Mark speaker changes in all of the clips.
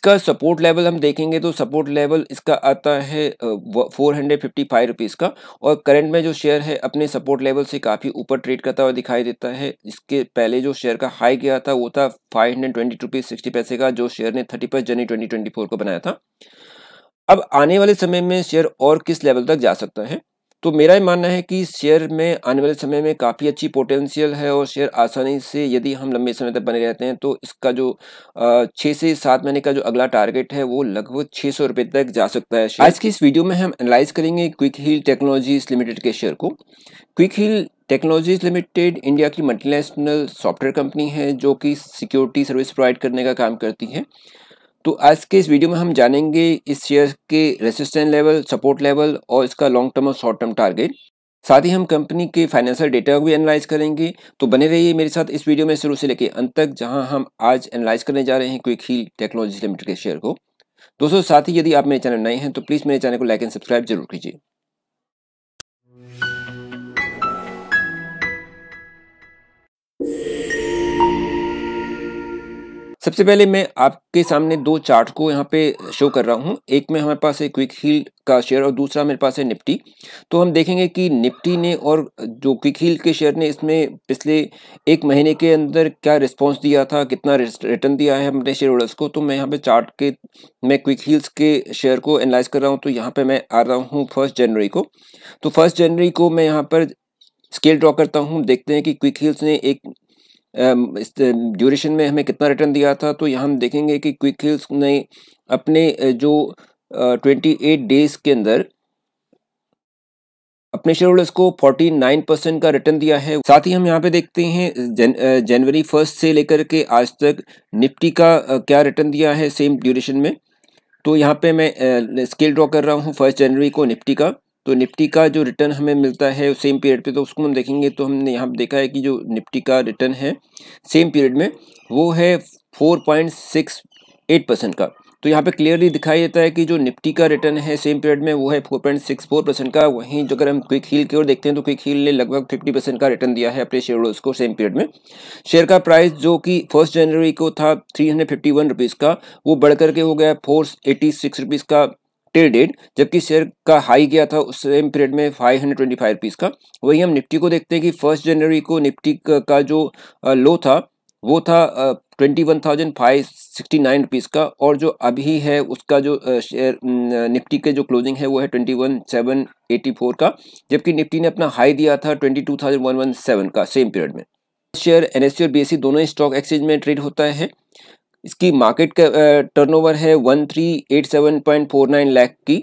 Speaker 1: इसका support level हम देखेंगे तो सपोर्ट लेवल इसका आता है four hundred fifty five rupees का और करंट में जो शेयर है अपने सपोर्ट लेवल से काफ़ी ऊपर ट्रेड करता हुआ दिखाई देता है इसके पहले जो शेयर का हाई गया था वो था five hundred twenty rupees sixty पैसे का जो शेयर ने थर्टी फर्स्ट जनवरी ट्वेंटी ट्वेंटी फोर को बनाया था अब आने वाले समय में शेयर और किस लेवल तक जा सकता है तो मेरा ये मानना है कि शेयर में आने वाले समय में काफ़ी अच्छी पोटेंशियल है और शेयर आसानी से यदि हम लंबे समय तक बने रहते हैं तो इसका जो छः से सात महीने का जो अगला टारगेट है वो लगभग छः सौ रुपये तक जा सकता है आज की इस वीडियो में हम एनालाइज करेंगे क्विक हिल टेक्नोलॉजीज लिमिटेड के शेयर को Quick Heal Technologies Limited India की मल्टीनेशनल सॉफ्टवेयर कंपनी है जो कि सिक्योरिटी सर्विस प्रोवाइड करने का काम करती है तो आज के इस वीडियो में हम जानेंगे इस शेयर के रेसिस्टेंस लेवल सपोर्ट लेवल और इसका लॉन्ग टर्म और शॉर्ट टर्म टारगेट साथ ही हम कंपनी के फाइनेंशियल डेटा को भी एनालाइज करेंगे तो बने रहिए मेरे साथ इस वीडियो में शुरू से लेकर अंत तक जहां हम आज एनालाइज करने जा रहे हैं क्विक हील टेक्नोलॉजी लिमिटेड के शेयर को दोस्तों साथ ही यदि आप मेरे चैनल नए हैं तो प्लीज़ मेरे चैनल को लाइक एंड सब्सक्राइब जरूर कीजिए सबसे पहले मैं आपके सामने दो चार्ट को यहाँ पे शो कर रहा हूँ एक में हमारे पास है क्विक हील का शेयर और दूसरा मेरे पास है निफ्टी तो हम देखेंगे कि निफ्टी ने और जो क्विक हील के शेयर ने इसमें पिछले एक महीने के अंदर क्या रिस्पांस दिया था कितना रिटर्न दिया है अपने शेयर होल्डर्स को तो मैं यहाँ पे चार्ट के मैं क्विक हील्स के शेयर को एनालाइज कर रहा हूँ तो यहाँ पर मैं आ रहा हूँ फर्स्ट जनवरी को तो फर्स्ट जनवरी को मैं यहाँ पर स्केल ड्रॉ करता हूँ देखते हैं कि क्विक हील्स ने एक इस ड्यूरेशन में हमें कितना रिटर्न दिया था तो यहाँ हम देखेंगे कि क्विक हिल्स ने अपने जो ट्वेंटी एट डेज के अंदर अपने शेयर होल्डर्स को फोर्टी नाइन परसेंट का रिटर्न दिया है साथ ही हम यहाँ पे देखते हैं जन, जनवरी फर्स्ट से लेकर के आज तक निफ्टी का क्या रिटर्न दिया है सेम ड्यूरेशन में तो यहाँ पे मैं स्केल ड्रॉ कर रहा हूँ फर्स्ट जनवरी को निफ्टी का तो निफ्टी का जो रिटर्न हमें मिलता है सेम पीरियड पे तो उसको हम देखेंगे तो हमने यहाँ देखा है कि जो निफ्टी का रिटर्न है सेम पीरियड में वो है four point six eight percent का तो यहाँ पे क्लियरली दिखाई देता है कि जो निफ्टी का रिटर्न है सेम पीरियड में वो है four point six four percent का वहीं जो अगर हम क्विक हील की ओर देखते हैं तो क्विक हील ने लगभग फिफ्टी परसेंट का रिटर्न दिया है अपने शेयर होल्डर्स को सेम पीरियड में शेयर का प्राइस जो कि फर्स्ट जनवरी को था three hundred fifty one rupees का वो बढ़ करके हो गया फोर एटी सिक्स रुपीज़ का टिल डेट जबकि शेयर का हाई गया था उस सेम पीरियड में five hundred twenty five rupees का वहीं हम निफ्टी को देखते हैं कि फर्स्ट जनवरी को निफ्टी का जो लो था वो था twenty one thousand five sixty nine rupees का और जो अभी है उसका जो शेयर निफ्टी के जो क्लोजिंग है वो है twenty one seven eighty four का जबकि निफ्टी ने अपना हाई दिया था twenty two thousand one one seven का सेम पीरियड में शेयर एन और बी e दोनों स्टॉक एक्सचेंज में ट्रेड होता है इसकी मार्केट टर्न ओवर है one three eight seven point four nine lakh की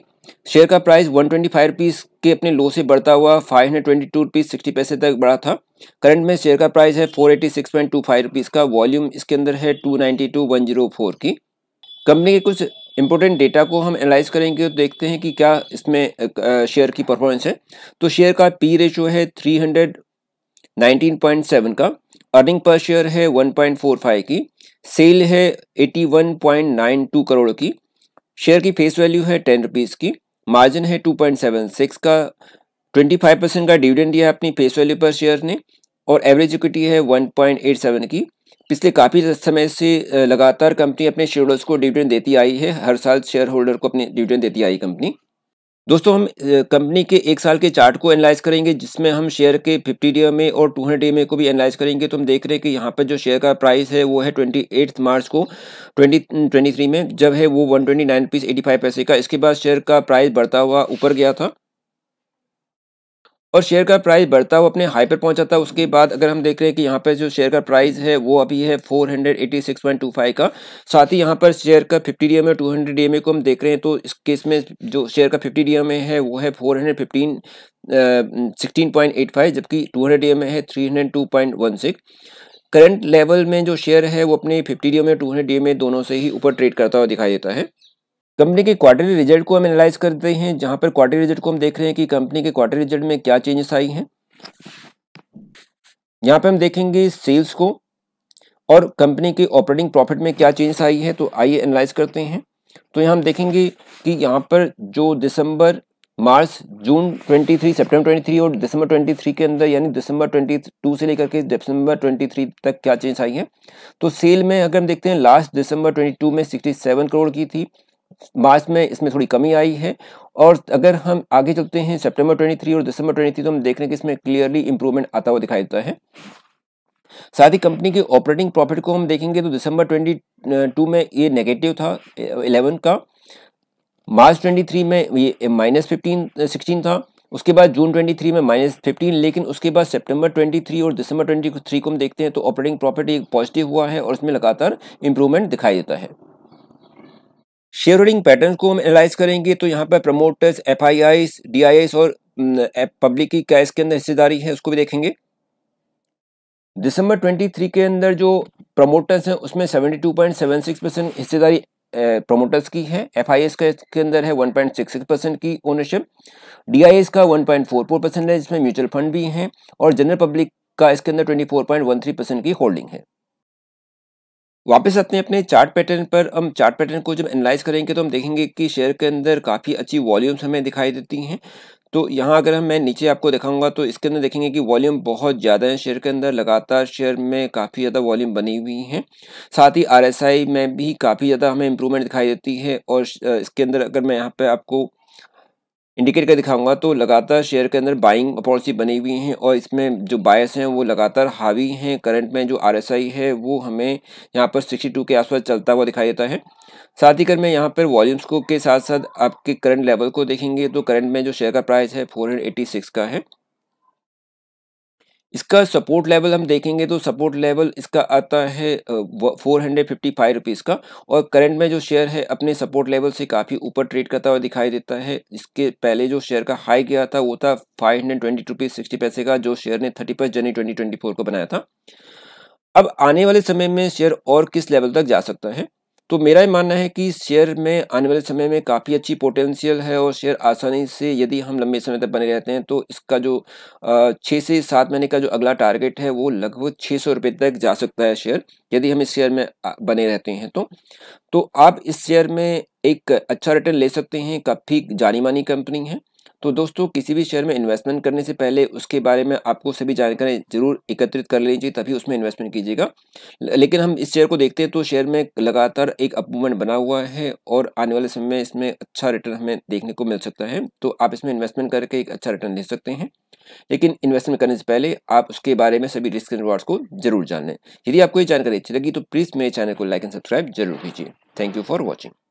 Speaker 1: शेयर का price one twenty five rupees के अपने लो से बढ़ता हुआ five hundred twenty to rupees sixty पैसे तक बढ़ा था करंट में शेयर का प्राइस है four eighty six point two five rupees का वॉल्यूम इसके अंदर है two ninety two one zero four की कंपनी के कुछ इंपॉर्टेंट डेटा को हम एनालाइज करेंगे और देखते हैं कि क्या इसमें शेयर की परफॉर्मेंस है तो शेयर का पी रेशो है three hundred nineteen point seven का अर्निंग पर शेयर है वन पॉइंट फोर फाइव की सेल है 81.92 करोड़ की शेयर की फेस वैल्यू है टेन रुपीज़ की मार्जिन है 2.76 का 25 परसेंट का डिविडेंड दिया है अपनी फेस वैल्यू पर शेयर ने और एवरेज इक्विटी है 1.87 की पिछले काफ़ी समय से लगातार कंपनी अपने शेयर होल्डर्स को डिविडेंड देती आई है हर साल शेयर होल्डर को अपने डिविडेंड देती आई कंपनी दोस्तों हम कंपनी के एक साल के चार्ट को एनालाइज करेंगे जिसमें हम शेयर के 50 डी में और 200 हंड्रेड में को भी एनालाइज करेंगे तो हम देख रहे हैं कि यहाँ पर जो शेयर का प्राइस है वो है 28 मार्च को 2023 में जब है वो 129 ट्वेंटी पैसे का इसके बाद शेयर का प्राइस बढ़ता हुआ ऊपर गया था और शेयर का प्राइस बढ़ता हुआ अपने हाई पर पहुंचा था उसके बाद अगर हम देख रहे हैं कि यहाँ पर जो शेयर का प्राइस है वो अभी है 486.25 का साथ ही यहाँ पर शेयर का 50 टू हंड्रेड डी को हम देख रहे हैं तो इस केस में जो शेयर का 50 एम है वो है 415 16.85 जबकि 200 डी है 302.16 करंट लेवल में जो शेयर है वो अपने 50 डीएमए 200 डी दोनों से ही ऊपर ट्रेड करता हुआ दिखाई देता है कंपनी के क्वार्टरली रिजल्ट को हम एनालाइज करते हैं जहां पर क्वार्टरली रिजल्ट को हम देख रहे हैं कि कंपनी के क्वार्टरली रिजल्ट में क्या चेंजेस आई हैं यहाँ पर हम देखेंगे सेल्स को और कंपनी के ऑपरेटिंग प्रॉफिट में क्या चेंजेस आई है तो आइए एनालाइज करते हैं तो यहाँ हम देखेंगे कि यहाँ पर जो दिसंबर मार्च जून 23 सितंबर 23 और दिसंबर 23 के अंदर यानी दिसंबर 22 से लेकर के दिसंबर 23 तक क्या चेंज आई है तो सेल में अगर हम देखते हैं लास्ट दिसंबर 22 में 67 करोड़ की थी मार्च में इसमें थोड़ी कमी आई है और अगर हम आगे चलते हैं सितंबर 23 और दिसंबर 23 तो हम देख रहे हैं कि इसमें क्लियरली इंप्रूवमेंट आता हुआ दिखाई देता है साथ ही कंपनी के ऑपरेटिंग प्रॉफिट को हम देखेंगे तो दिसंबर 22 में ये नेगेटिव था 11 का मार्च 23 में ये माइनस फिफ्टीन सिक्सटीन था उसके बाद जून 23 में माइनस फिफ्टीन लेकिन उसके बाद सितंबर 23 और दिसंबर 23 को हम देखते हैं तो ऑपरेटिंग प्रॉफिट एक पॉजिटिव हुआ है और उसमें लगातार इंप्रूवमेंट दिखाई देता है शेयर होल्डिंग पैटर्न को हम एनालाइज करेंगे तो यहाँ पर promoters F I D I और पब्लिक की क्या इसके अंदर हिस्सेदारी है उसको भी देखेंगे दिसंबर 23 के अंदर जो प्रमोटर्स हैं उसमें 72.76 परसेंट हिस्सेदारी प्रमोटर्स की है एफ आई एस का इसके अंदर है 1.66 परसेंट की ओनरशिप डी आई एस का 1.44 परसेंट है जिसमें म्यूचुअल फंड भी हैं और जनरल पब्लिक का इसके अंदर 24.13 परसेंट की होल्डिंग है वापस आते हैं अपने चार्ट पैटर्न पर हम चार्ट पैटर्न को जब एनालाइज करेंगे तो हम देखेंगे कि शेयर के अंदर काफ़ी अच्छी वॉल्यूम्स हमें दिखाई देती हैं तो यहाँ अगर हम मैं नीचे आपको दिखाऊंगा तो इसके अंदर देखेंगे कि वॉल्यूम बहुत ज़्यादा है शेयर के अंदर लगातार शेयर में काफ़ी ज़्यादा वॉल्यूम बनी हुई है साथ ही आर में भी काफ़ी ज़्यादा हमें इम्प्रूवमेंट दिखाई देती है और इसके अंदर अगर मैं यहाँ पर आपको इंडिकेट कर दिखाऊंगा तो लगातार शेयर के अंदर बाइंग पॉलिसी बनी हुई हैं और इसमें जो बायस हैं वो लगातार हावी हैं करंट में जो आरएसआई है वो हमें यहाँ पर 62 के आसपास चलता हुआ दिखाई देता है साथ ही कर मैं यहाँ पर वॉल्यूम्स को के साथ साथ आपके करंट लेवल को देखेंगे तो करंट में जो शेयर का प्राइस है सिक्स का है इसका सपोर्ट लेवल हम देखेंगे तो सपोर्ट लेवल इसका आता है four hundred fifty five rupees का और करंट में जो शेयर है अपने सपोर्ट लेवल से काफ़ी ऊपर ट्रेड करता हुआ दिखाई देता है इसके पहले जो शेयर का हाई गया था वो था five hundred twenty rupees sixty पैसे का जो शेयर ने थर्टी फर्स्ट जनवरी ट्वेंटी ट्वेंटी फोर को बनाया था अब आने वाले समय में शेयर और किस लेवल तक जा सकता है तो मेरा ये मानना है कि शेयर में आने वाले समय में काफ़ी अच्छी पोटेंशियल है और शेयर आसानी से यदि हम लंबे समय तक बने रहते हैं तो इसका जो छः से सात महीने का जो अगला टारगेट है वो लगभग छः सौ रुपये तक जा सकता है शेयर यदि हम इस शेयर में बने रहते हैं तो तो आप इस शेयर में एक अच्छा रिटर्न ले सकते हैं काफ़ी जानी मानी कंपनी है तो दोस्तों किसी भी शेयर में इन्वेस्टमेंट करने से पहले उसके बारे में आपको सभी जानकारी जरूर एकत्रित कर लेनी चाहिए तभी उसमें इन्वेस्टमेंट कीजिएगा लेकिन हम इस शेयर को देखते हैं तो शेयर में लगातार एक अपमूवमेंट बना हुआ है और आने वाले समय में इसमें अच्छा रिटर्न हमें देखने को मिल सकता है तो आप इसमें इन्वेस्टमेंट करके एक अच्छा रिटर्न ले सकते हैं लेकिन इन्वेस्टमेंट करने से पहले आप उसके बारे में सभी रिस्क एंड रिवार्ड्स को जरूर जान लें यदि आपको ये जानकारी अच्छी लगी तो प्लीज़ मेरे चैनल को लाइक एंड सब्सक्राइब जरूर कीजिए थैंक यू फॉर वॉचिंग